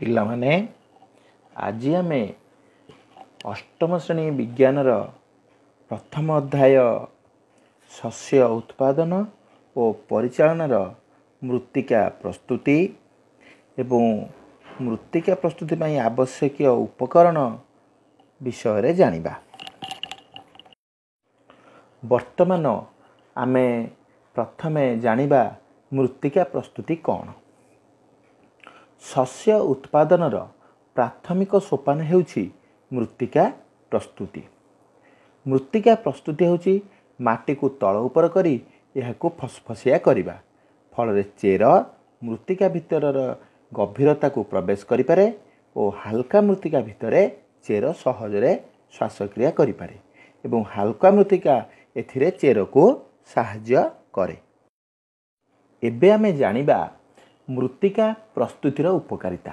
ପିଲାମାନେ ଆଜି ଆମେ ଅଷ୍ଟମ ଶ୍ରେଣୀ ବିଜ୍ଞାନର ପ୍ରଥମ ଅଧ୍ୟାୟ ଶସ୍ୟ ଉତ୍ପାଦନ ଓ ପରିଚାଳନାର ମୃତ୍ତିକା ପ୍ରସ୍ତୁତି ଏବଂ ମୃତ୍ତିକା ପ୍ରସ୍ତୁତି ପାଇଁ ଆବଶ୍ୟକୀୟ ଉପକରଣ ବିଷୟରେ ଜାଣିବା ବର୍ତ୍ତମାନ ଆମେ ପ୍ରଥମେ ଜାଣିବା ମୃତ୍ତିକା ପ୍ରସ୍ତୁତି କ'ଣ ଶସ୍ୟ ଉତ୍ପାଦନର ପ୍ରାଥମିକ ସୋପାନ ହେଉଛି ମୃତ୍ତିକା ପ୍ରସ୍ତୁତି ମୃତ୍ତିକା ପ୍ରସ୍ତୁତି ହେଉଛି ମାଟିକୁ ତଳ ଉପର କରି ଏହାକୁ ଫସଫସିଆ କରିବା ଫଳରେ ଚେର ମୃତ୍ତିକା ଭିତରର ଗଭୀରତାକୁ ପ୍ରବେଶ କରିପାରେ ଓ ହାଲକା ମୃତ୍ତିକା ଭିତରେ ଚେର ସହଜରେ ଶ୍ୱାସକ୍ରିୟା କରିପାରେ ଏବଂ ହାଲକା ମୃତ୍ତିକା ଏଥିରେ ଚେରକୁ ସାହାଯ୍ୟ କରେ ଏବେ ଆମେ ଜାଣିବା ମୃତ୍ତିକା ପ୍ରସ୍ତୁତିର ଉପକାରିତା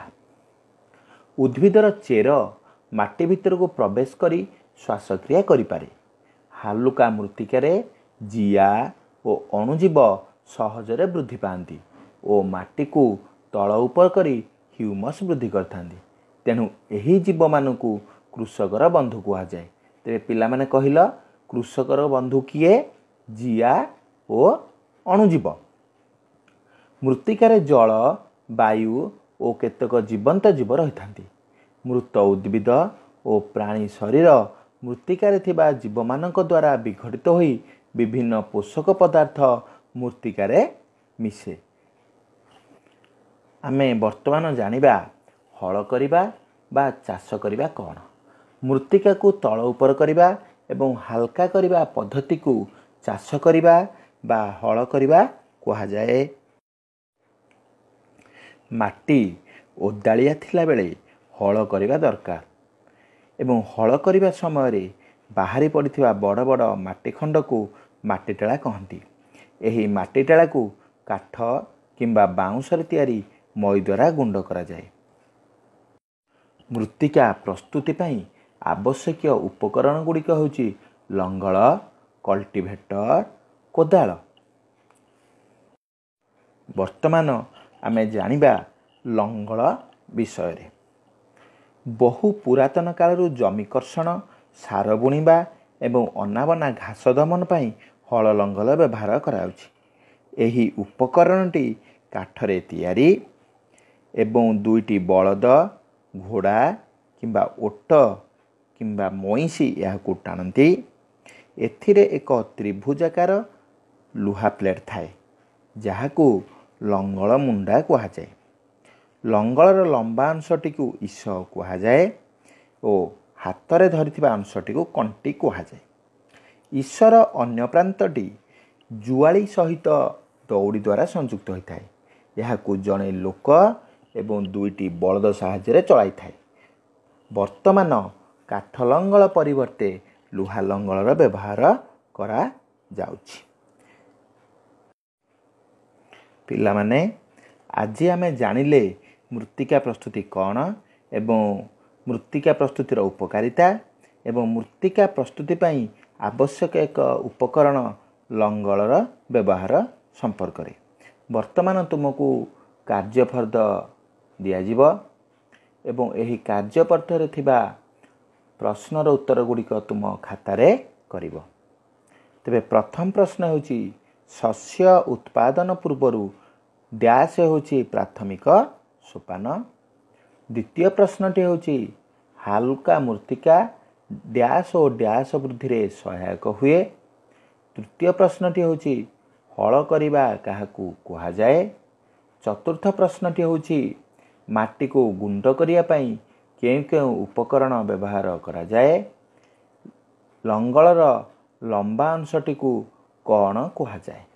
ଉଦ୍ଭିଦର ଚେର ମାଟି ଭିତରକୁ ପ୍ରବେଶ କରି ଶ୍ୱାସକ୍ରିୟା କରିପାରେ ହାଲୁକା ମୃତ୍ତିକାରେ ଜିଆ ଓ ଅଣୁଜୀବ ସହଜରେ ବୃଦ୍ଧି ପାଆନ୍ତି ଓ ମାଟିକୁ ତଳ ଉପର କରି ହ୍ୟୁମସ୍ ବୃଦ୍ଧି କରିଥାନ୍ତି ତେଣୁ ଏହି ଜୀବମାନଙ୍କୁ କୃଷକର ବନ୍ଧୁ କୁହାଯାଏ ତେବେ ପିଲାମାନେ କହିଲ କୃଷକର ବନ୍ଧୁ କିଏ ଜିଆ ଓ ଅଣୁଜୀବ ମୃତ୍ତିକାରେ ଜଳ ବାୟୁ ଓ କେତେକ ଜୀବନ୍ତ ଜୀବ ରହିଥାନ୍ତି ମୃତ ଉଦ୍ଭିଦ ଓ ପ୍ରାଣୀ ଶରୀର ମୃତ୍ତିକାରେ ଥିବା ଜୀବମାନଙ୍କ ଦ୍ୱାରା ବିଘଟିତ ହୋଇ ବିଭିନ୍ନ ପୋଷକ ପଦାର୍ଥ ମୃତ୍ତିକାରେ ମିଶେ ଆମେ ବର୍ତ୍ତମାନ ଜାଣିବା ହଳ କରିବା ବା ଚାଷ କରିବା କ'ଣ ମୃତ୍ତିକାକୁ ତଳ ଉପର କରିବା ଏବଂ ହାଲକା କରିବା ପଦ୍ଧତିକୁ ଚାଷ କରିବା ବା ହଳ କରିବା କୁହାଯାଏ ମାଟି ଓଦାଳିଆ ଥିଲାବେଳେ ହଳ କରିବା ଦରକାର ଏବଂ ହଳ କରିବା ସମୟରେ ବାହାରି ପଡ଼ିଥିବା ବଡ଼ ବଡ଼ ମାଟିଖଣ୍ଡକୁ ମାଟିଟେଳା କହନ୍ତି ଏହି ମାଟିଟେଳାକୁ କାଠ କିମ୍ବା ବାଉଁଶରେ ତିଆରି ମଇ ଦ୍ୱାରା ଗୁଣ୍ଡ କରାଯାଏ ମୃତ୍ତିକା ପ୍ରସ୍ତୁତି ପାଇଁ ଆବଶ୍ୟକୀୟ ଉପକରଣ ଗୁଡ଼ିକ ହେଉଛି ଲଙ୍ଗଳ କଲ୍ଟିଭେଟର କୋଦାଳ ବର୍ତ୍ତମାନ ଆମେ ଜାଣିବା ଲଙ୍ଗଳ ବିଷୟରେ ବହୁ ପୁରାତନ କାଳରୁ ଜମି କର୍ଷଣ ସାର ବୁଣିବା ଏବଂ ଅନାବନା ଘାସ ଦମନ ପାଇଁ ହଳ ଲଙ୍ଗଳ ବ୍ୟବହାର କରାଯାଉଛି ଏହି ଉପକରଣଟି କାଠରେ ତିଆରି ଏବଂ ଦୁଇଟି ବଳଦ ଘୋଡ଼ା କିମ୍ବା ଓଟ କିମ୍ବା ମଇଁଷି ଏହାକୁ ଟାଣନ୍ତି ଏଥିରେ ଏକ ତ୍ରିଭୁଜାକାର ଲୁହା ପ୍ଲେଟ୍ ଥାଏ ଯାହାକୁ ଲଙ୍ଗଳ ମୁଣ୍ଡା କୁହାଯାଏ ଲଙ୍ଗଳର ଲମ୍ବା ଅଂଶଟିକୁ ଇସ କୁହାଯାଏ ଓ ହାତରେ ଧରିଥିବା ଅଂଶଟିକୁ କଣ୍ଟି କୁହାଯାଏ ଈଶ୍ୱର ଅନ୍ୟ ପ୍ରାନ୍ତଟି ଜୁଆଳି ସହିତ ଦୌଡ଼ି ଦ୍ୱାରା ସଂଯୁକ୍ତ ହୋଇଥାଏ ଏହାକୁ ଜଣେ ଲୋକ ଏବଂ ଦୁଇଟି ବଳଦ ସାହାଯ୍ୟରେ ଚଳାଇଥାଏ ବର୍ତ୍ତମାନ କାଠ ଲଙ୍ଗଳ ପରିବର୍ତ୍ତେ ଲୁହା ଲଙ୍ଗଳର ବ୍ୟବହାର କରାଯାଉଛି ପିଲାମାନେ ଆଜି ଆମେ ଜାଣିଲେ ମୃତ୍ତିକା ପ୍ରସ୍ତୁତି କ'ଣ ଏବଂ ମୃତ୍ତିକା ପ୍ରସ୍ତୁତିର ଉପକାରିତା ଏବଂ ମୃତ୍ତିକା ପ୍ରସ୍ତୁତି ପାଇଁ ଆବଶ୍ୟକ ଏକ ଉପକରଣ ଲଙ୍ଗଳର ବ୍ୟବହାର ସମ୍ପର୍କରେ ବର୍ତ୍ତମାନ ତୁମକୁ କାର୍ଯ୍ୟଫର୍ଦ୍ଦ ଦିଆଯିବ ଏବଂ ଏହି କାର୍ଯ୍ୟପର୍ଥରେ ଥିବା ପ୍ରଶ୍ନର ଉତ୍ତର ଗୁଡ଼ିକ ତୁମ ଖାତାରେ କରିବ ତେବେ ପ୍ରଥମ ପ୍ରଶ୍ନ ହେଉଛି ଶସ୍ୟ ଉତ୍ପାଦନ ପୂର୍ବରୁ ଡ୍ୟାସ୍ ହେଉଛି ପ୍ରାଥମିକ ସୋପାନ ଦ୍ୱିତୀୟ ପ୍ରଶ୍ନଟି ହେଉଛି ହାଲୁକା ମୃତ୍ତିକା ଡ୍ୟାସ୍ ଓ ଡ୍ୟାସ୍ ବୃଦ୍ଧିରେ ସହାୟକ ହୁଏ ତୃତୀୟ ପ୍ରଶ୍ନଟି ହେଉଛି ହଳ କରିବା କାହାକୁ କୁହାଯାଏ ଚତୁର୍ଥ ପ୍ରଶ୍ନଟି ହେଉଛି ମାଟିକୁ ଗୁଣ୍ଡ କରିବା ପାଇଁ କେଉଁ କେଉଁ ଉପକରଣ ବ୍ୟବହାର କରାଯାଏ ଲଙ୍ଗଳର ଲମ୍ବା ଅଂଶଟିକୁ କ'ଣ କୁହାଯାଏ